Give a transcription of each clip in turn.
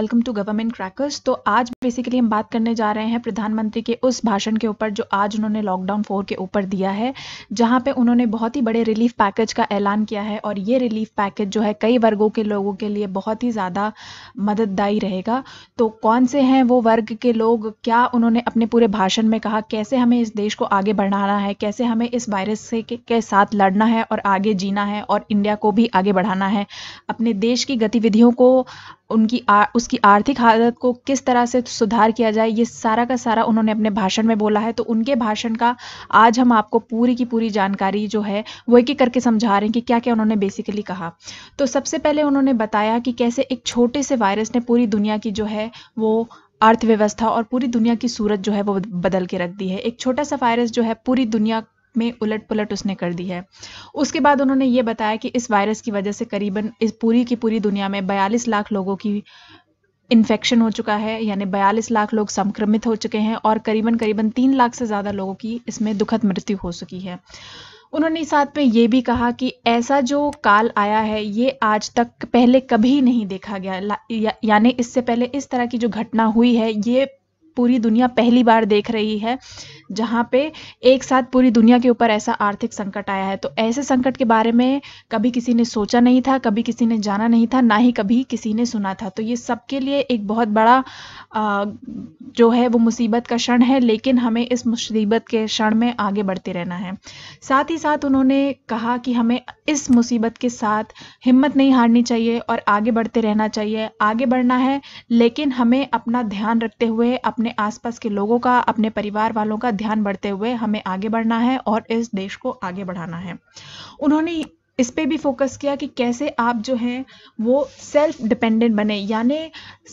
welcome to government crackers तो आज basically हम बात करने जा रहे हैं प्रधानमंत्री के उस भाषण के ऊपर जो आज उन्होंने लॉकडाउन फोर के ऊपर दिया है जहां पे उन्होंने बहुत ही बड़े रिलीफ पैकेज का ऐलान किया है और ये रिलीफ पैकेज जो है कई वर्गों के लोगों के लिए बहुत ही ज़्यादा मदददायी रहेगा तो कौन से हैं वो वर्ग के लोग क्या उन्होंने अपने पूरे भाषण में कहा कैसे हमें इस देश को आगे बढ़ाना है कैसे हमें इस वायरस से के, के साथ लड़ना है और आगे जीना है और इंडिया को भी आगे बढ़ाना है अपने देश की गतिविधियों को उनकी आ, उस उसकी आर्थिक हालत को किस तरह से सुधार किया जाए ये सारा का सारा उन्होंने अपने भाषण में बोला है तो उनके भाषण का आज हम आपको पूरी की पूरी जानकारी जो है वो एक ही करके समझा रहे हैं कि क्या क्या उन्होंने बेसिकली कहा तो सबसे पहले उन्होंने बताया कि कैसे एक छोटे से वायरस ने पूरी दुनिया की जो है वो अर्थव्यवस्था और पूरी दुनिया की सूरत जो है वो बदल के रख दी है एक छोटा सा वायरस जो है पूरी दुनिया में उलट पुलट उसने कर दी है उसके बाद उन्होंने ये बताया कि इस वायरस की वजह से करीबन इस पूरी की पूरी दुनिया में बयालीस लाख लोगों की इन्फेक्शन हो चुका है यानी बयालीस लाख लोग संक्रमित हो चुके हैं और करीबन करीबन तीन लाख से ज़्यादा लोगों की इसमें दुखद मृत्यु हो चुकी है उन्होंने साथ में ये भी कहा कि ऐसा जो काल आया है ये आज तक पहले कभी नहीं देखा गया यानी इससे पहले इस तरह की जो घटना हुई है ये पूरी दुनिया पहली बार देख रही है जहाँ पे एक साथ पूरी दुनिया के ऊपर ऐसा आर्थिक संकट आया है तो ऐसे संकट के बारे में कभी किसी ने सोचा नहीं था कभी किसी ने जाना नहीं था ना ही कभी किसी ने सुना था तो ये सबके लिए एक बहुत बड़ा आ, जो है वो मुसीबत का क्षण है लेकिन हमें इस मुसीबत के क्षण में आगे बढ़ते रहना है साथ ही साथ उन्होंने कहा कि हमें इस मुसीबत के साथ हिम्मत नहीं हारनी चाहिए और आगे बढ़ते रहना चाहिए आगे बढ़ना है लेकिन हमें अपना ध्यान रखते हुए अपने अपने आसपास के लोगों का अपने परिवार वालों का ध्यान बढ़ते हुए हमें आगे बढ़ना है और इस देश को आगे बढ़ाना है उन्होंने इस पर भी फोकस किया कि कैसे आप जो हैं वो सेल्फ डिपेंडेंट बने यानी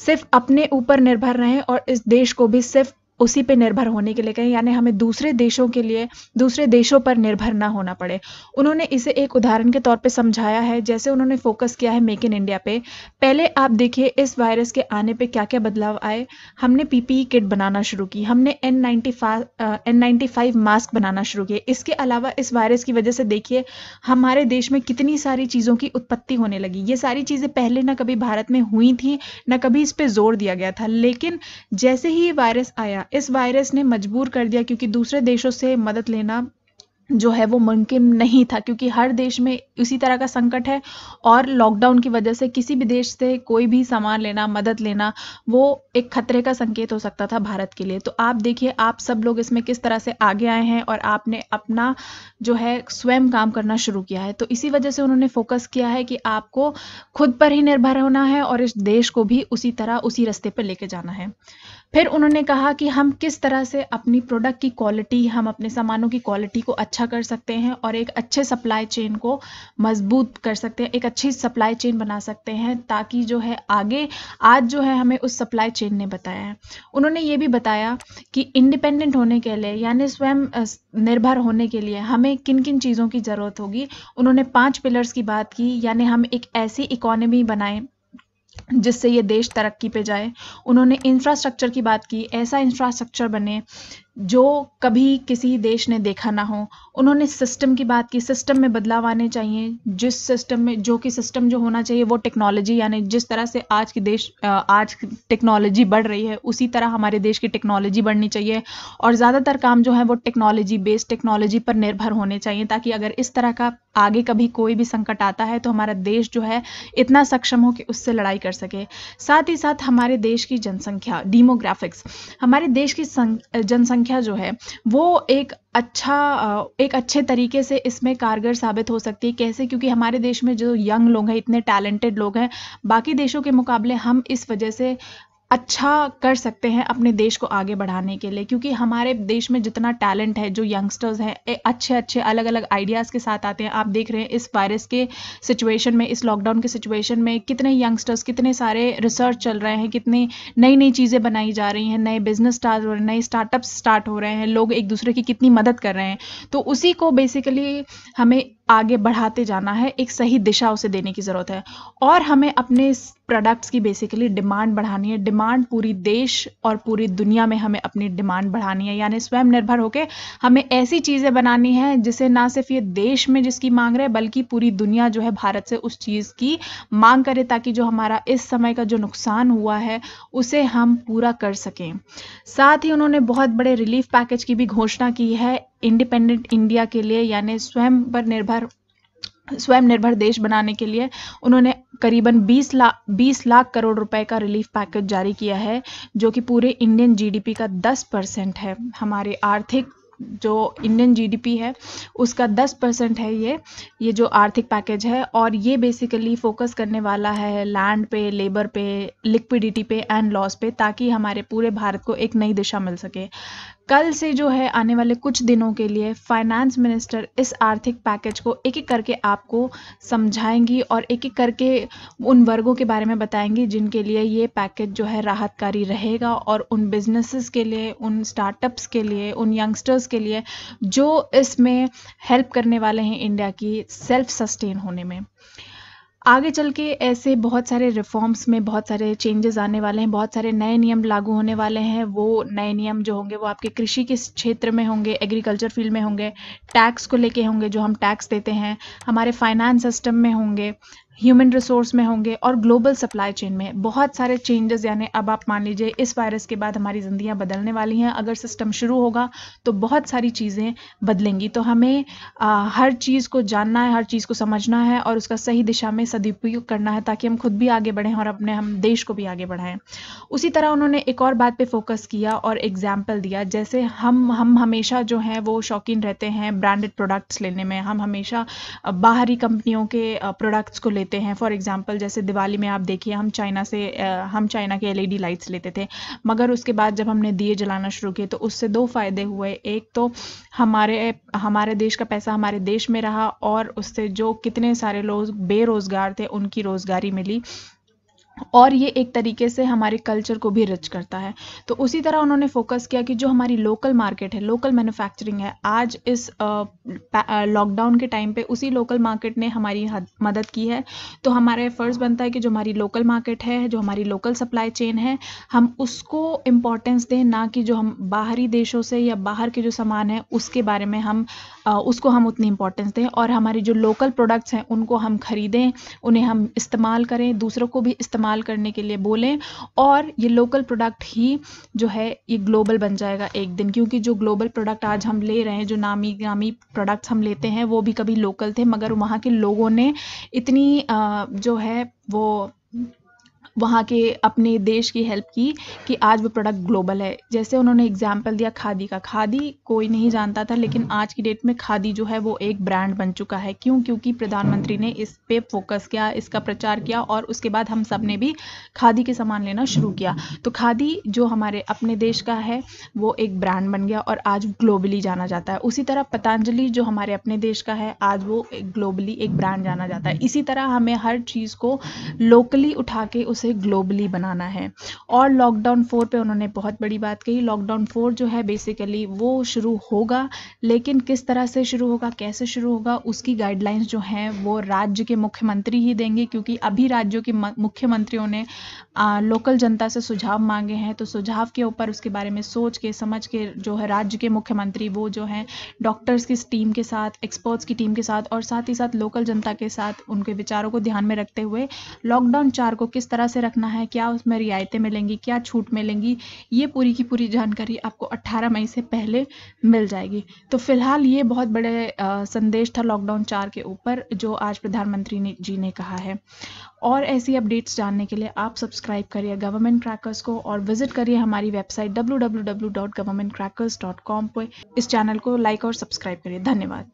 सिर्फ अपने ऊपर निर्भर रहें और इस देश को भी सिर्फ उसी पे निर्भर होने के लिए कहें यानी हमें दूसरे देशों के लिए दूसरे देशों पर निर्भर ना होना पड़े उन्होंने इसे एक उदाहरण के तौर पे समझाया है जैसे उन्होंने फोकस किया है मेक इन इंडिया पे पहले आप देखिए इस वायरस के आने पे क्या क्या बदलाव आए हमने पीपीई किट e बनाना शुरू की हमने N ninety N ninety five mask बनाना शुरू किए इसके अलावा इस वायरस की वजह से देखिए हमारे देश में कितनी सारी चीज़ों की उत्पत्ति होने लगी ये सारी चीज़ें पहले ना कभी भारत में हुई थी ना कभी इस पर जोर दिया गया था लेकिन जैसे ही ये वायरस आया इस वायरस ने मजबूर कर दिया क्योंकि दूसरे देशों से मदद लेना जो है वो मुमकिन नहीं था क्योंकि हर देश में इसी तरह का संकट है और लॉकडाउन की वजह से किसी भी देश से कोई भी सामान लेना मदद लेना वो एक खतरे का संकेत हो सकता था भारत के लिए तो आप देखिए आप सब लोग इसमें किस तरह से आगे आए हैं और आपने अपना जो है स्वयं काम करना शुरू किया है तो इसी वजह से उन्होंने फोकस किया है कि आपको खुद पर ही निर्भर होना है और इस देश को भी उसी तरह उसी रस्ते पर लेके जाना है फिर उन्होंने कहा कि हम किस तरह से अपनी प्रोडक्ट की क्वालिटी हम अपने सामानों की क्वालिटी को अच्छा कर सकते हैं और एक अच्छे सप्लाई चेन को मजबूत कर सकते हैं एक अच्छी सप्लाई चेन बना सकते हैं ताकि जो है आगे आज जो है हमें उस सप्लाई चेन ने बताया है उन्होंने ये भी बताया कि इंडिपेंडेंट होने के लिए यानी स्वयं निर्भर होने के लिए हमें किन किन चीज़ों की ज़रूरत होगी उन्होंने पाँच पिलर्स की बात की यानी हम एक ऐसी इकोनमी बनाएं जिससे ये देश तरक्की पे जाए उन्होंने इंफ्रास्ट्रक्चर की बात की ऐसा इंफ्रास्ट्रक्चर बने जो कभी किसी देश ने देखा ना हो उन्होंने सिस्टम की बात की सिस्टम में बदलाव आने चाहिए जिस सिस्टम में जो कि सिस्टम जो होना चाहिए वो टेक्नोलॉजी यानी जिस तरह से आज की देश आज टेक्नोलॉजी बढ़ रही है उसी तरह हमारे देश की टेक्नोलॉजी बढ़नी चाहिए और ज़्यादातर काम जो है वो टेक्नोलॉजी बेस्ड टेक्नोलॉजी पर निर्भर होने चाहिए ताकि अगर इस तरह का आगे कभी कोई भी संकट आता है तो हमारा देश जो है इतना सक्षम हो कि उससे लड़ाई कर सके साथ ही साथ हमारे देश की जनसंख्या डीमोग्राफिक्स हमारे देश की जनसंख्या संख्या जो है वो एक अच्छा एक अच्छे तरीके से इसमें कारगर साबित हो सकती है कैसे क्योंकि हमारे देश में जो यंग लोग हैं इतने टैलेंटेड लोग हैं बाकी देशों के मुकाबले हम इस वजह से अच्छा कर सकते हैं अपने देश को आगे बढ़ाने के लिए क्योंकि हमारे देश में जितना टैलेंट है जो यंगस्टर्स हैं अच्छे अच्छे अलग अलग आइडियाज़ के साथ आते हैं आप देख रहे हैं इस वायरस के सिचुएशन में इस लॉकडाउन के सिचुएशन में कितने यंगस्टर्स कितने सारे रिसर्च चल रहे हैं कितनी नई नई चीज़ें बनाई जा रही हैं नए बिजनेस स्टार्ट हो रहे हैं नए स्टार्टअप स्टार्ट हो रहे हैं लोग एक दूसरे की कितनी मदद कर रहे हैं तो उसी को बेसिकली हमें आगे बढ़ाते जाना है एक सही दिशा उसे देने की ज़रूरत है और हमें अपने प्रोडक्ट्स की बेसिकली डिमांड बढ़ानी है डिमांड पूरी देश और पूरी दुनिया में हमें अपनी डिमांड बढ़ानी है यानी स्वयं निर्भर होकर हमें ऐसी चीज़ें बनानी है जिसे ना सिर्फ ये देश में जिसकी मांग रहे बल्कि पूरी दुनिया जो है भारत से उस चीज़ की मांग करे ताकि जो हमारा इस समय का जो नुकसान हुआ है उसे हम पूरा कर सकें साथ ही उन्होंने बहुत बड़े रिलीफ पैकेज की भी घोषणा की है इंडिपेंडेंट इंडिया के लिए यानी स्वयं पर निर्भर स्वयं निर्भर देश बनाने के लिए उन्होंने करीबन 20 लाख 20 लाख करोड़ रुपए का रिलीफ पैकेज जारी किया है जो कि पूरे इंडियन जीडीपी का 10 परसेंट है हमारे आर्थिक जो इंडियन जीडीपी है उसका 10 परसेंट है ये ये जो आर्थिक पैकेज है और ये बेसिकली फोकस करने वाला है लैंड पे लेबर पे लिक्विडिटी पे एंड लॉस पे ताकि हमारे पूरे भारत को एक नई दिशा मिल सके कल से जो है आने वाले कुछ दिनों के लिए फाइनेंस मिनिस्टर इस आर्थिक पैकेज को एक एक करके आपको समझाएंगी और एक एक करके उन वर्गों के बारे में बताएंगी जिनके लिए ये पैकेज जो है राहतकारी रहेगा और उन बिजनेसेस के लिए उन स्टार्टअप्स के लिए उन यंगस्टर्स के लिए जो इसमें हेल्प करने वाले हैं इंडिया की सेल्फ सस्टेन होने में आगे चल के ऐसे बहुत सारे रिफॉर्म्स में बहुत सारे चेंजेस आने वाले हैं बहुत सारे नए नियम लागू होने वाले हैं वो नए नियम जो होंगे वो आपके कृषि के क्षेत्र में होंगे एग्रीकल्चर फील्ड में होंगे टैक्स को लेके होंगे जो हम टैक्स देते हैं हमारे फाइनेंस सिस्टम में होंगे ह्यूमन रिसोर्स में होंगे और ग्लोबल सप्लाई चेन में बहुत सारे चेंजेस यानी अब आप मान लीजिए इस वायरस के बाद हमारी ज़िंदियाँ बदलने वाली हैं अगर सिस्टम शुरू होगा तो बहुत सारी चीज़ें बदलेंगी तो हमें आ, हर चीज़ को जानना है हर चीज़ को समझना है और उसका सही दिशा में सदुपयोग करना है ताकि हम खुद भी आगे बढ़ें और अपने हम देश को भी आगे बढ़ाएं उसी तरह उन्होंने एक और बात पर फोकस किया और एग्जाम्पल दिया जैसे हम हम हमेशा जो हैं वो शौकीन रहते हैं ब्रांडेड प्रोडक्ट्स लेने में हम हमेशा बाहरी कंपनियों के प्रोडक्ट्स को ले लेते हैं फॉर एग्ज़ाम्पल जैसे दिवाली में आप देखिए हम चाइना से हम चाइना के एलईडी लाइट्स e लेते थे मगर उसके बाद जब हमने दिए जलाना शुरू किए तो उससे दो फ़ायदे हुए एक तो हमारे हमारे देश का पैसा हमारे देश में रहा और उससे जो कितने सारे लोग बेरोज़गार थे उनकी रोज़गारी मिली और ये एक तरीके से हमारे कल्चर को भी रच करता है तो उसी तरह उन्होंने फोकस किया कि जो हमारी लोकल मार्केट है लोकल मैन्युफैक्चरिंग है आज इस लॉकडाउन के टाइम पे उसी लोकल मार्केट ने हमारी मदद की है तो हमारा फ़र्ज़ बनता है कि जो हमारी लोकल मार्केट है जो हमारी लोकल सप्लाई चेन है हम उसको इम्पोर्टेंस दें ना कि जो हम बाहरी देशों से या बाहर के जो सामान है उसके बारे में हम उसको हम उतनी इम्पोर्टेंस दें और हमारी जो लोकल प्रोडक्ट्स हैं उनको हम ख़रीदें उन्हें हम इस्तेमाल करें दूसरों को भी इस्तेमाल इस्तेमाल करने के लिए बोलें और ये लोकल प्रोडक्ट ही जो है ये ग्लोबल बन जाएगा एक दिन क्योंकि जो ग्लोबल प्रोडक्ट आज हम ले रहे हैं जो नामी नामी प्रोडक्ट्स हम लेते हैं वो भी कभी लोकल थे मगर वहाँ के लोगों ने इतनी जो है वो वहाँ के अपने देश की हेल्प की कि आज वो प्रोडक्ट ग्लोबल है जैसे उन्होंने एग्जाम्पल दिया खादी का खादी कोई नहीं जानता था लेकिन आज की डेट में खादी जो है वो एक ब्रांड बन चुका है क्यों क्योंकि प्रधानमंत्री ने इस पे फोकस किया इसका प्रचार किया और उसके बाद हम सब ने भी खादी के सामान लेना शुरू किया तो खादी जो हमारे अपने देश का है वो एक ब्रांड बन गया और आज ग्लोबली जाना जाता है उसी तरह पतंजलि जो हमारे अपने देश का है आज वो ग्लोबली एक ब्रांड जाना जाता है इसी तरह हमें हर चीज़ को लोकली उठा के उस उसे ग्लोबली बनाना है और लॉकडाउन फोर पे उन्होंने बहुत बड़ी बात कही लॉकडाउन फोर जो है बेसिकली वो शुरू होगा लेकिन किस तरह से शुरू होगा कैसे शुरू होगा उसकी गाइडलाइंस जो हैं वो राज्य के मुख्यमंत्री ही देंगे क्योंकि अभी राज्यों के मुख्यमंत्रियों ने आ, लोकल जनता से सुझाव मांगे हैं तो सुझाव के ऊपर उसके बारे में सोच के समझ के जो है राज्य के मुख्यमंत्री वो जो हैं डॉक्टर्स की टीम के साथ एक्सपर्ट्स की टीम के साथ और साथ ही साथ लोकल जनता के साथ उनके विचारों को ध्यान में रखते हुए लॉकडाउन चार को किस तरह से रखना है क्या उसमें रियायतें मिलेंगी क्या छूट मिलेंगी ये पूरी की पूरी जानकारी आपको अट्ठारह मई से पहले मिल जाएगी तो फिलहाल ये बहुत बड़े आ, संदेश था लॉकडाउन चार के ऊपर जो आज प्रधानमंत्री ने जी ने कहा है और ऐसी अपडेट्स जानने के लिए आप सब्सक्राइब करिए गवर्नमेंट क्रैकर्स को और विजिट करिए हमारी वेबसाइट डब्ल्यू पर इस चैनल को लाइक और सब्सक्राइब करिए धन्यवाद